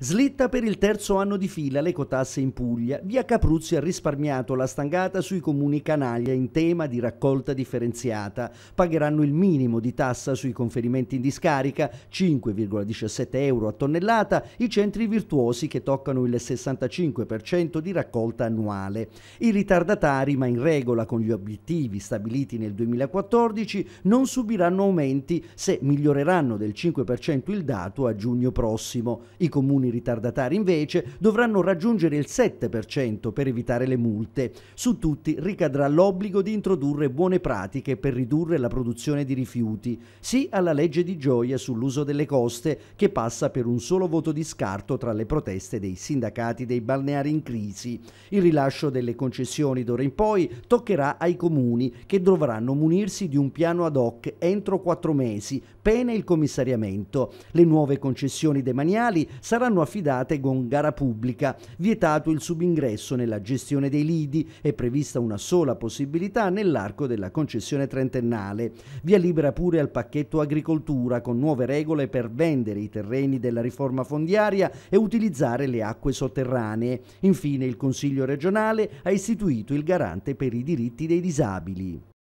Slitta per il terzo anno di fila l'ecotasse in Puglia. Via Capruzzi ha risparmiato la stangata sui comuni canaglia in tema di raccolta differenziata. Pagheranno il minimo di tassa sui conferimenti in discarica, 5,17 euro a tonnellata, i centri virtuosi che toccano il 65% di raccolta annuale. I ritardatari, ma in regola con gli obiettivi stabiliti nel 2014, non subiranno aumenti se miglioreranno del 5% il dato a giugno prossimo. I comuni alcuni ritardatari invece dovranno raggiungere il 7% per evitare le multe. Su tutti ricadrà l'obbligo di introdurre buone pratiche per ridurre la produzione di rifiuti. Sì alla legge di gioia sull'uso delle coste che passa per un solo voto di scarto tra le proteste dei sindacati dei balneari in crisi. Il rilascio delle concessioni d'ora in poi toccherà ai comuni che dovranno munirsi di un piano ad hoc entro quattro mesi, pena il commissariamento. Le nuove concessioni demaniali saranno sono affidate con gara pubblica, vietato il subingresso nella gestione dei lidi, e prevista una sola possibilità nell'arco della concessione trentennale. Via libera pure al pacchetto agricoltura con nuove regole per vendere i terreni della riforma fondiaria e utilizzare le acque sotterranee. Infine il Consiglio regionale ha istituito il garante per i diritti dei disabili.